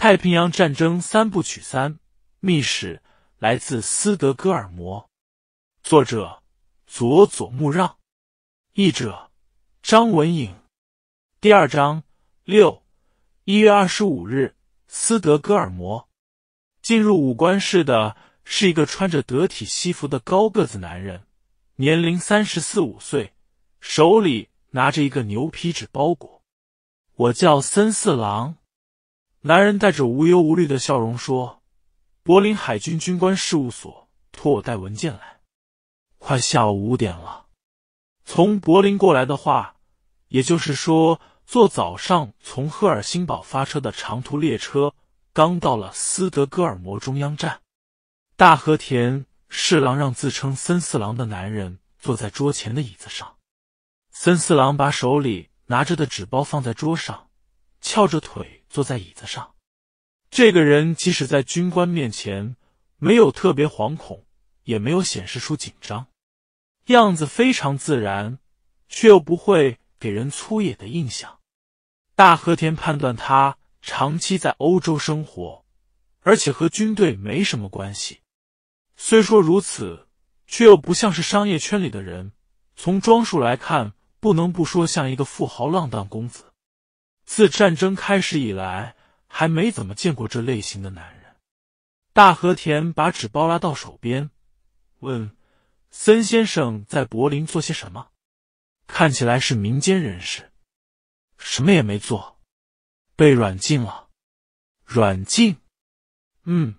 《太平洋战争三部曲三：密使》来自斯德哥尔摩，作者佐佐木让，译者张文颖。第二章六一月二十五日，斯德哥尔摩。进入武官室的是一个穿着得体西服的高个子男人，年龄三十四五岁，手里拿着一个牛皮纸包裹。我叫森四郎。男人带着无忧无虑的笑容说：“柏林海军军官事务所托我带文件来，快下午五点了。从柏林过来的话，也就是说坐早上从赫尔辛堡发车的长途列车。刚到了斯德哥尔摩中央站，大和田侍郎让自称森四郎的男人坐在桌前的椅子上。森四郎把手里拿着的纸包放在桌上，翘着腿。”坐在椅子上，这个人即使在军官面前没有特别惶恐，也没有显示出紧张，样子非常自然，却又不会给人粗野的印象。大和田判断他长期在欧洲生活，而且和军队没什么关系。虽说如此，却又不像是商业圈里的人。从装束来看，不能不说像一个富豪浪荡公子。自战争开始以来，还没怎么见过这类型的男人。大和田把纸包拉到手边，问：“森先生在柏林做些什么？”看起来是民间人士，什么也没做，被软禁了。软禁？嗯，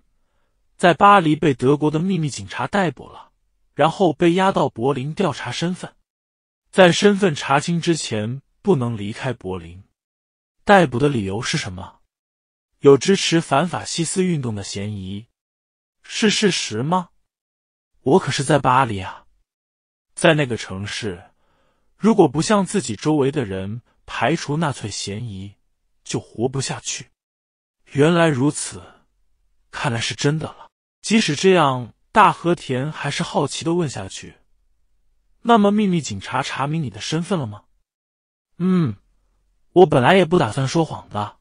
在巴黎被德国的秘密警察逮捕了，然后被押到柏林调查身份，在身份查清之前，不能离开柏林。逮捕的理由是什么？有支持反法西斯运动的嫌疑，是事实吗？我可是在巴黎啊，在那个城市，如果不向自己周围的人排除纳粹嫌疑，就活不下去。原来如此，看来是真的了。即使这样，大和田还是好奇的问下去：“那么，秘密警察查明你的身份了吗？”“嗯。”我本来也不打算说谎的，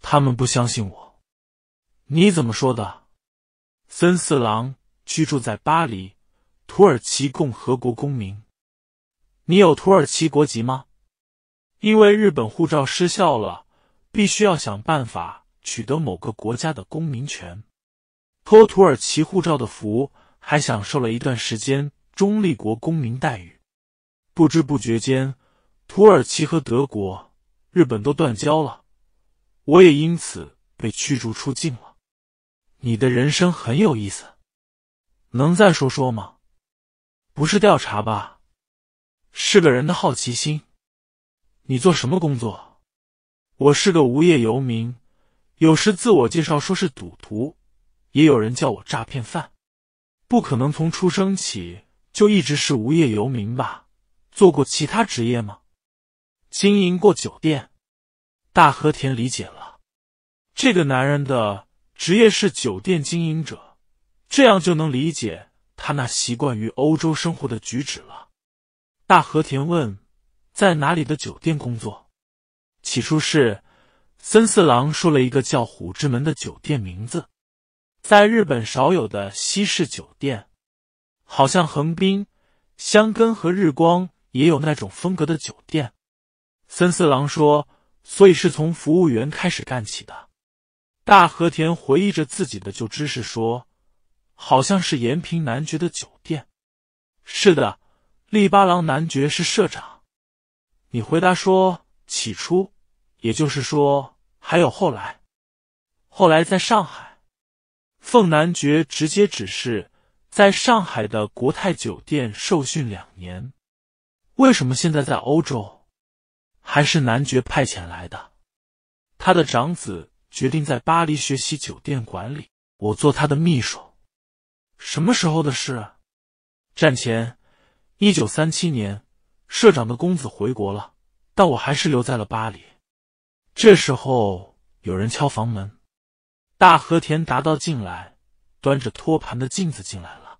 他们不相信我。你怎么说的？森四郎居住在巴黎，土耳其共和国公民。你有土耳其国籍吗？因为日本护照失效了，必须要想办法取得某个国家的公民权。托土耳其护照的福，还享受了一段时间中立国公民待遇。不知不觉间，土耳其和德国。日本都断交了，我也因此被驱逐出境了。你的人生很有意思，能再说说吗？不是调查吧？是个人的好奇心。你做什么工作？我是个无业游民，有时自我介绍说是赌徒，也有人叫我诈骗犯。不可能从出生起就一直是无业游民吧？做过其他职业吗？经营过酒店，大和田理解了，这个男人的职业是酒店经营者，这样就能理解他那习惯于欧洲生活的举止了。大和田问：“在哪里的酒店工作？”起初是森四郎说了一个叫“虎之门”的酒店名字，在日本少有的西式酒店，好像横滨、香根和日光也有那种风格的酒店。森四郎说：“所以是从服务员开始干起的。”大和田回忆着自己的旧知识说：“好像是延平男爵的酒店。”是的，利八郎男爵是社长。你回答说：“起初，也就是说，还有后来，后来在上海。”凤男爵直接指示：“在上海的国泰酒店受训两年。”为什么现在在欧洲？还是男爵派遣来的。他的长子决定在巴黎学习酒店管理，我做他的秘书。什么时候的事？战前，一九三七年，社长的公子回国了，但我还是留在了巴黎。这时候有人敲房门，大和田达到进来，端着托盘的镜子进来了。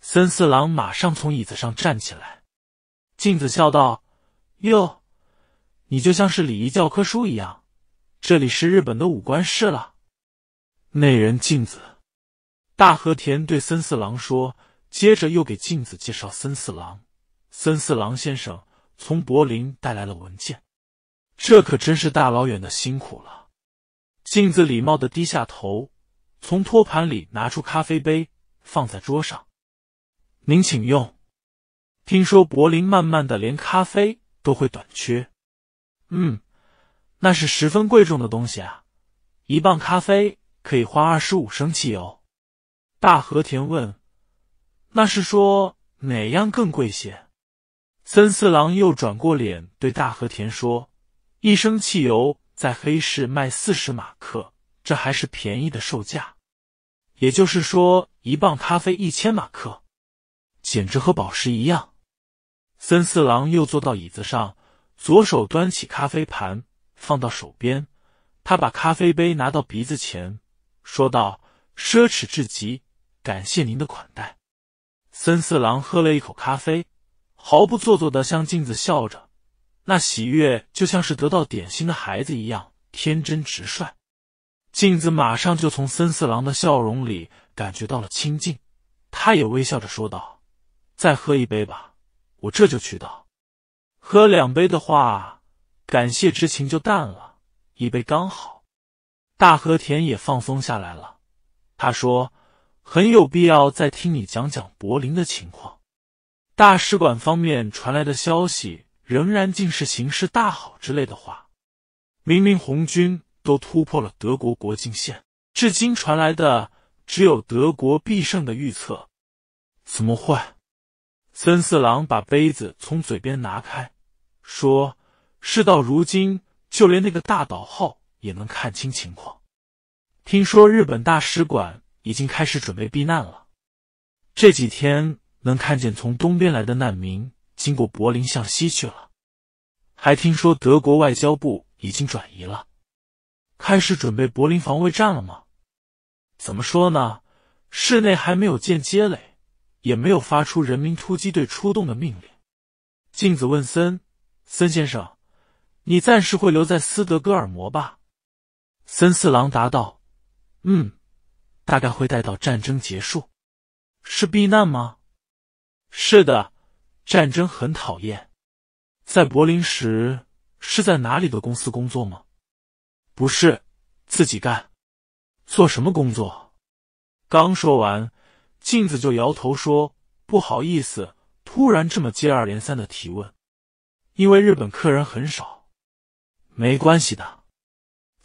森四郎马上从椅子上站起来，镜子笑道：“哟。”你就像是礼仪教科书一样。这里是日本的武官室了。那人镜子大和田对森四郎说，接着又给镜子介绍森四郎。森四郎先生从柏林带来了文件，这可真是大老远的辛苦了。镜子礼貌的低下头，从托盘里拿出咖啡杯放在桌上。您请用。听说柏林慢慢的连咖啡都会短缺。嗯，那是十分贵重的东西啊！一磅咖啡可以换二十五升汽油。大和田问：“那是说哪样更贵些？”森四郎又转过脸对大和田说：“一升汽油在黑市卖四十马克，这还是便宜的售价。也就是说，一磅咖啡一千马克，简直和宝石一样。”森四郎又坐到椅子上。左手端起咖啡盘，放到手边，他把咖啡杯拿到鼻子前，说道：“奢侈至极，感谢您的款待。”森四郎喝了一口咖啡，毫不做作的向镜子笑着，那喜悦就像是得到点心的孩子一样天真直率。镜子马上就从森四郎的笑容里感觉到了亲近，他也微笑着说道：“再喝一杯吧，我这就去倒。”喝两杯的话，感谢之情就淡了。一杯刚好，大和田也放松下来了。他说：“很有必要再听你讲讲柏林的情况。”大使馆方面传来的消息仍然尽是形势大好之类的话。明明红军都突破了德国国境线，至今传来的只有德国必胜的预测。怎么会？森四郎把杯子从嘴边拿开。说，事到如今，就连那个大岛号也能看清情况。听说日本大使馆已经开始准备避难了。这几天能看见从东边来的难民经过柏林向西去了。还听说德国外交部已经转移了，开始准备柏林防卫战了吗？怎么说呢？市内还没有建街垒，也没有发出人民突击队出动的命令。镜子问森。森先生，你暂时会留在斯德哥尔摩吧？森四郎答道：“嗯，大概会待到战争结束。是避难吗？是的，战争很讨厌。在柏林时是在哪里的公司工作吗？不是，自己干。做什么工作？”刚说完，镜子就摇头说：“不好意思，突然这么接二连三的提问。”因为日本客人很少，没关系的。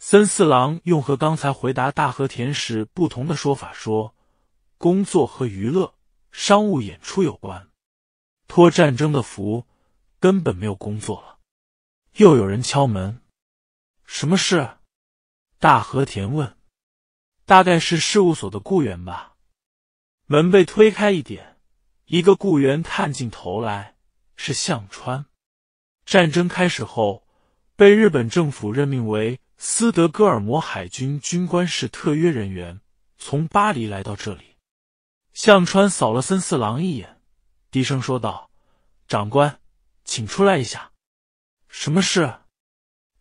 森四郎用和刚才回答大和田时不同的说法说：“工作和娱乐、商务演出有关。托战争的福，根本没有工作了。”又有人敲门，什么事？大和田问：“大概是事务所的雇员吧？”门被推开一点，一个雇员探进头来，是向川。战争开始后，被日本政府任命为斯德哥尔摩海军军官室特约人员，从巴黎来到这里。向川扫了森四郎一眼，低声说道：“长官，请出来一下。什么事？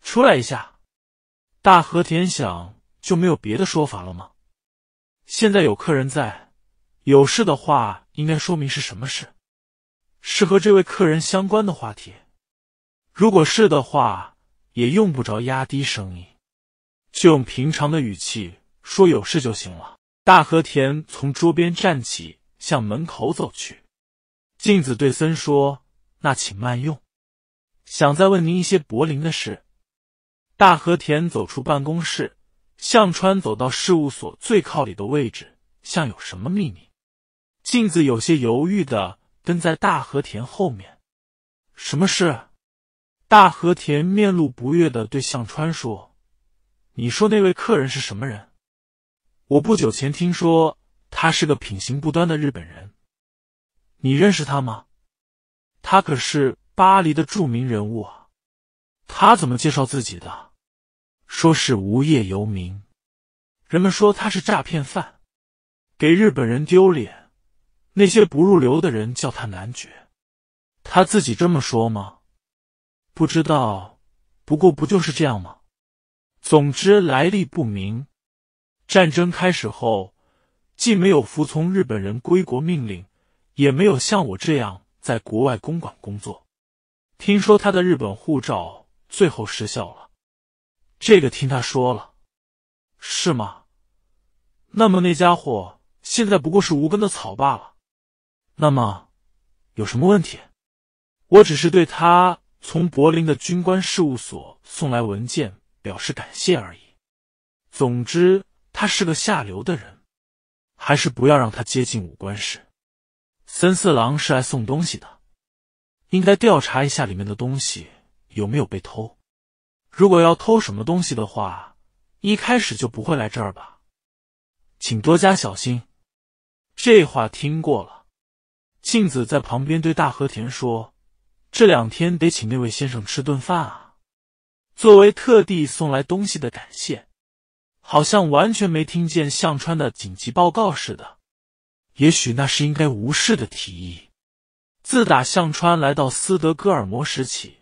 出来一下。”大和田想：“就没有别的说法了吗？现在有客人在，有事的话，应该说明是什么事，是和这位客人相关的话题。”如果是的话，也用不着压低声音，就用平常的语气说有事就行了。大和田从桌边站起，向门口走去。镜子对森说：“那请慢用，想再问您一些柏林的事。”大和田走出办公室，向川走到事务所最靠里的位置，像有什么秘密。镜子有些犹豫的跟在大和田后面。什么事？大和田面露不悦的对向川说：“你说那位客人是什么人？我不久前听说他是个品行不端的日本人。你认识他吗？他可是巴黎的著名人物啊！他怎么介绍自己的？说是无业游民。人们说他是诈骗犯，给日本人丢脸。那些不入流的人叫他男爵。他自己这么说吗？”不知道，不过不就是这样吗？总之来历不明。战争开始后，既没有服从日本人归国命令，也没有像我这样在国外公馆工作。听说他的日本护照最后失效了。这个听他说了，是吗？那么那家伙现在不过是无根的草罢了。那么有什么问题？我只是对他。从柏林的军官事务所送来文件，表示感谢而已。总之，他是个下流的人，还是不要让他接近武官室。森四郎是来送东西的，应该调查一下里面的东西有没有被偷。如果要偷什么东西的话，一开始就不会来这儿吧？请多加小心。这话听过了。静子在旁边对大和田说。这两天得请那位先生吃顿饭啊，作为特地送来东西的感谢。好像完全没听见向川的紧急报告似的。也许那是应该无视的提议。自打向川来到斯德哥尔摩时起，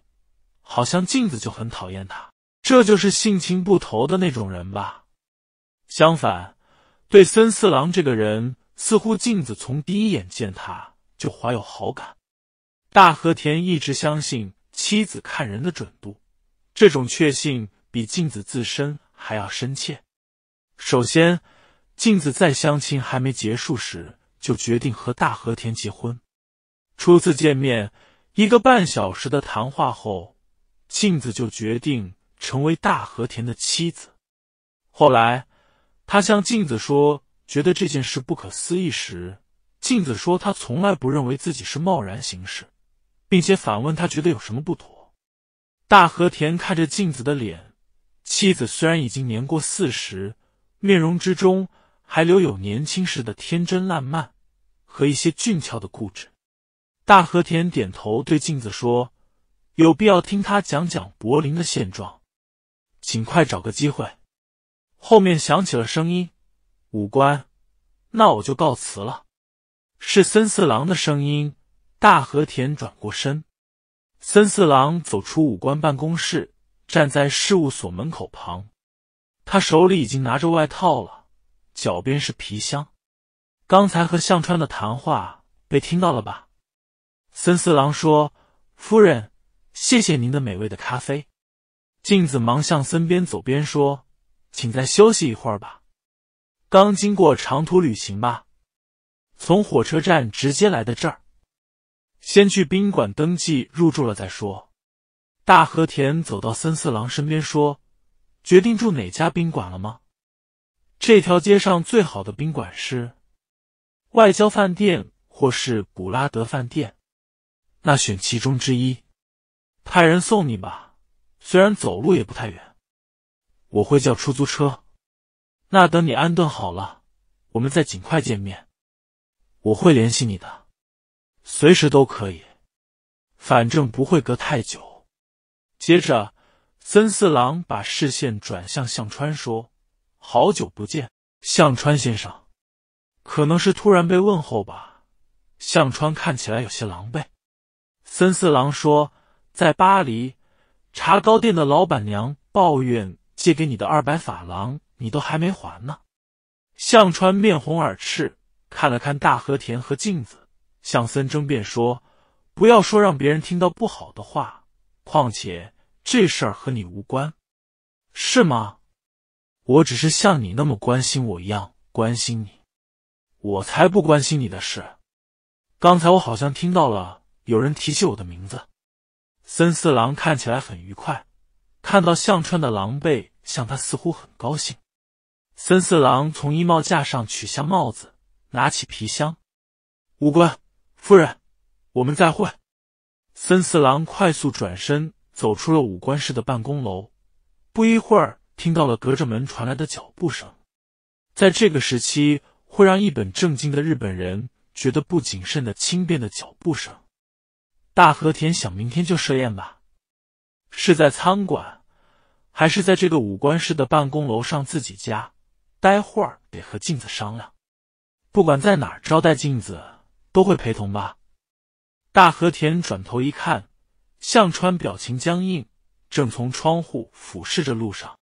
好像镜子就很讨厌他。这就是性情不投的那种人吧。相反，对森四郎这个人，似乎镜子从第一眼见他就怀有好感。大和田一直相信妻子看人的准度，这种确信比镜子自身还要深切。首先，镜子在相亲还没结束时就决定和大和田结婚。初次见面，一个半小时的谈话后，镜子就决定成为大和田的妻子。后来，他向镜子说觉得这件事不可思议时，镜子说他从来不认为自己是贸然行事。并且反问他觉得有什么不妥？大和田看着镜子的脸，妻子虽然已经年过四十，面容之中还留有年轻时的天真烂漫和一些俊俏的固执。大和田点头对镜子说：“有必要听他讲讲柏林的现状，尽快找个机会。”后面响起了声音：“五官，那我就告辞了。”是森四郎的声音。大和田转过身，森四郎走出武官办公室，站在事务所门口旁。他手里已经拿着外套了，脚边是皮箱。刚才和向川的谈话被听到了吧？森四郎说：“夫人，谢谢您的美味的咖啡。”镜子忙向森边走边说：“请再休息一会儿吧。刚经过长途旅行吧？从火车站直接来的这儿。”先去宾馆登记入住了再说。大和田走到森四郎身边说：“决定住哪家宾馆了吗？这条街上最好的宾馆是外交饭店或是古拉德饭店，那选其中之一。派人送你吧，虽然走路也不太远。我会叫出租车。那等你安顿好了，我们再尽快见面。我会联系你的。”随时都可以，反正不会隔太久。接着，森四郎把视线转向向川，说：“好久不见，向川先生。”可能是突然被问候吧。向川看起来有些狼狈。森四郎说：“在巴黎，茶糕店的老板娘抱怨借给你的二百法郎，你都还没还呢。”向川面红耳赤，看了看大和田和镜子。向森争辩说：“不要说让别人听到不好的话，况且这事儿和你无关，是吗？我只是像你那么关心我一样关心你，我才不关心你的事。刚才我好像听到了有人提起我的名字。”森四郎看起来很愉快，看到向川的狼狈，向他似乎很高兴。森四郎从衣帽架上取下帽子，拿起皮箱，无关。夫人，我们再会。森四郎快速转身走出了武官室的办公楼。不一会儿，听到了隔着门传来的脚步声。在这个时期，会让一本正经的日本人觉得不谨慎的轻便的脚步声。大和田想，明天就设宴吧，是在餐馆，还是在这个武官室的办公楼上自己家？待会儿得和镜子商量。不管在哪儿招待镜子。都会陪同吧。大和田转头一看，向川表情僵硬，正从窗户俯视着路上。